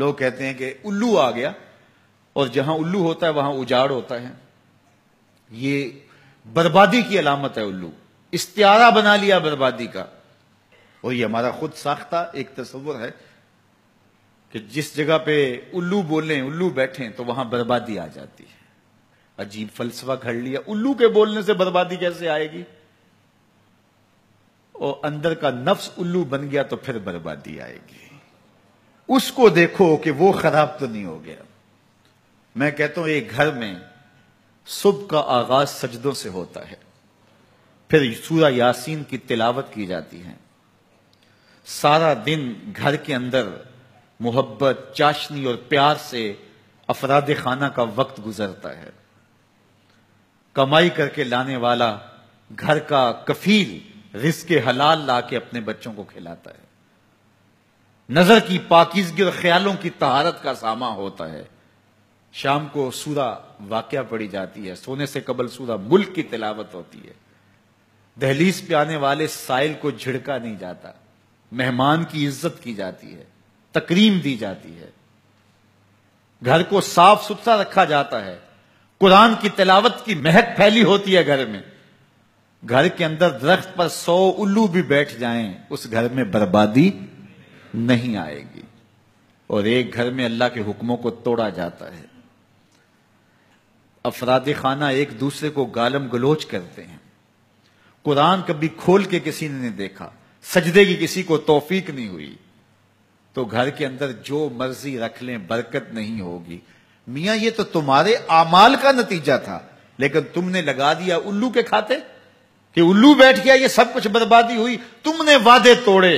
लोग कहते हैं कि उल्लू आ गया और जहां उल्लू होता है वहां उजाड़ होता है ये बर्बादी की अलामत है उल्लू इश्तियारा बना लिया बर्बादी का और ये हमारा खुद साख्ता एक तस्वर है कि जिस जगह पे उल्लू बोलें उल्लू बैठें तो वहां बर्बादी आ जाती है अजीब फलसफा घड़ लिया उल्लू के बोलने से बर्बादी कैसे आएगी और अंदर का नफ्स उल्लू बन गया तो फिर बर्बादी आएगी उसको देखो कि वो खराब तो नहीं हो गया मैं कहता हूं एक घर में सुबह का आगाज सजदों से होता है फिर सूरा यासीन की तिलावत की जाती है सारा दिन घर के अंदर मोहब्बत चाशनी और प्यार से अफराद खाना का वक्त गुजरता है कमाई करके लाने वाला घर का कफील रिस्क हलाल ला के अपने बच्चों को खिलाता है नजर की पाकिजगी और ख्यालों की तहारत का सामा होता है शाम को सूरा वाक्य पड़ी जाती है सोने से कबल सूदा मुल्क की तिलावत होती है दहलीज पे आने वाले साइल को झिड़का नहीं जाता मेहमान की इज्जत की जाती है तकरीम दी जाती है घर को साफ सुथरा रखा जाता है कुरान की तिलावत की महक फैली होती है घर में घर के अंदर दरख्त पर सौ उल्लू भी बैठ जाएं उस घर में बर्बादी नहीं आएगी और एक घर में अल्लाह के हुक्मों को तोड़ा जाता है अफराद खाना एक दूसरे को गालम गलोच करते हैं कुरान कभी खोल के किसी ने नहीं देखा सजदे की किसी को तोफीक नहीं हुई तो घर के अंदर जो मर्जी रख लें बरकत नहीं होगी मियां ये तो तुम्हारे आमाल का नतीजा था लेकिन तुमने लगा दिया उल्लू के खाते कि उल्लू बैठ गया ये सब कुछ बर्बादी हुई तुमने वादे तोड़े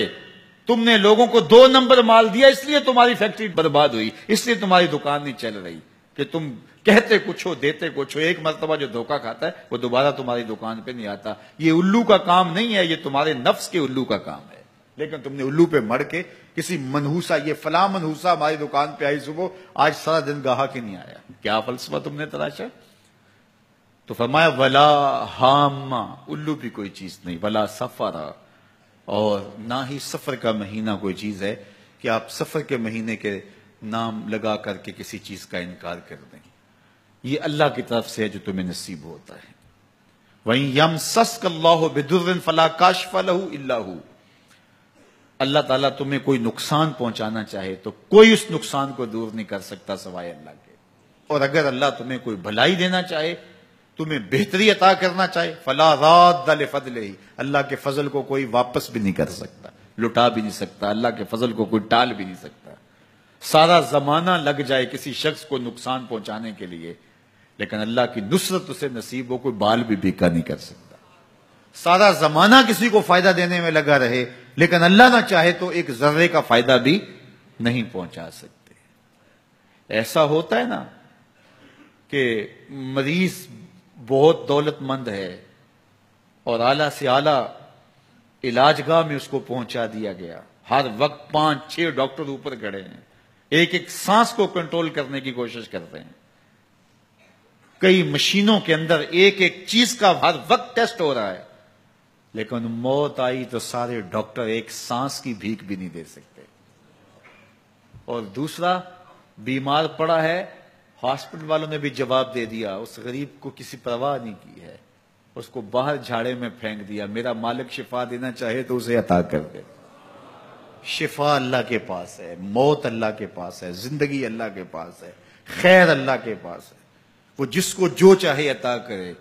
तुमने लोगों को दो नंबर माल दिया इसलिए तुम्हारी फैक्ट्री बर्बाद हुई इसलिए तुम्हारी दुकान नहीं चल रही कि तुम कहते कुछ हो देते कुछ हो एक मरतबा जो धोखा खाता है वो दोबारा तुम्हारी दुकान पे नहीं आता ये उल्लू का काम नहीं है ये तुम्हारे नफ्स के उल्लू का काम है लेकिन तुमने उल्लू पे मर के किसी मनहूसा ये फला मनहूसा हमारी दुकान पे आई सुबह आज सारा दिन गाहा के नहीं आया क्या फलसफा तुमने तलाशा तो फरमाया वला हामा उल्लू भी कोई चीज नहीं वला सफारा और ना ही सफ़र का महीना कोई चीज़ है कि आप सफ़र के महीने के नाम लगा करके किसी चीज़ का इनकार कर दें ये अल्लाह की तरफ से है जो तुम्हें नसीब होता है वहीं यम सस्क अल्लाह बेदुर्रन फला काश फलहू अल्लाह अल्लाह ताला तुम्हें कोई नुकसान पहुंचाना चाहे तो कोई उस नुकसान को दूर नहीं कर सकता सवाए अल्लाह के और अगर अल्लाह तुम्हें कोई भलाई देना चाहे तुम्हें बेहतरी अता करना चाहे फला दल फजल ही अल्लाह के फजल को कोई वापस भी नहीं कर सकता लुटा भी नहीं सकता अल्लाह के फजल को कोई टाल भी नहीं सकता सारा जमाना लग जाए किसी शख्स को नुकसान पहुंचाने के लिए लेकिन अल्लाह की नुसरत उसे नसीब हो कोई बाल भी बीका नहीं कर सकता सारा जमाना किसी को फायदा देने में लगा रहे लेकिन अल्लाह ना चाहे तो एक जर्रे का फायदा भी नहीं पहुंचा सकते ऐसा होता है ना कि मरीज बहुत दौलतमंद है और आला से आला इलाजगाह में उसको पहुंचा दिया गया हर वक्त पांच छह डॉक्टर ऊपर खड़े हैं एक एक सांस को कंट्रोल करने की कोशिश करते हैं कई मशीनों के अंदर एक एक चीज का हर वक्त टेस्ट हो रहा है लेकिन मौत आई तो सारे डॉक्टर एक सांस की भीख भी नहीं दे सकते और दूसरा बीमार पड़ा है हॉस्पिटल वालों ने भी जवाब दे दिया उस गरीब को किसी परवाह नहीं की है उसको बाहर झाड़े में फेंक दिया मेरा मालिक शिफा देना चाहे तो उसे अता कर दे शिफा अल्लाह के पास है मौत अल्लाह के पास है जिंदगी अल्लाह के पास है खैर अल्लाह के पास है वो जिसको जो चाहे अता करे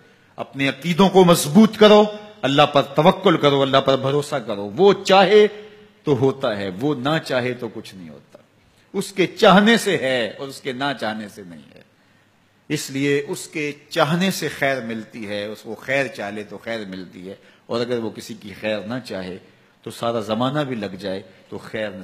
अपने अकीदों को मजबूत करो अल्लाह पर तवक्ल करो अल्लाह पर भरोसा करो वो चाहे तो होता है वो ना चाहे तो कुछ नहीं होता उसके चाहने से है और उसके ना चाहने से नहीं है इसलिए उसके चाहने से खैर मिलती है उसको खैर चाहे तो खैर मिलती है और अगर वो किसी की खैर ना चाहे तो सारा ज़माना भी लग जाए तो खैर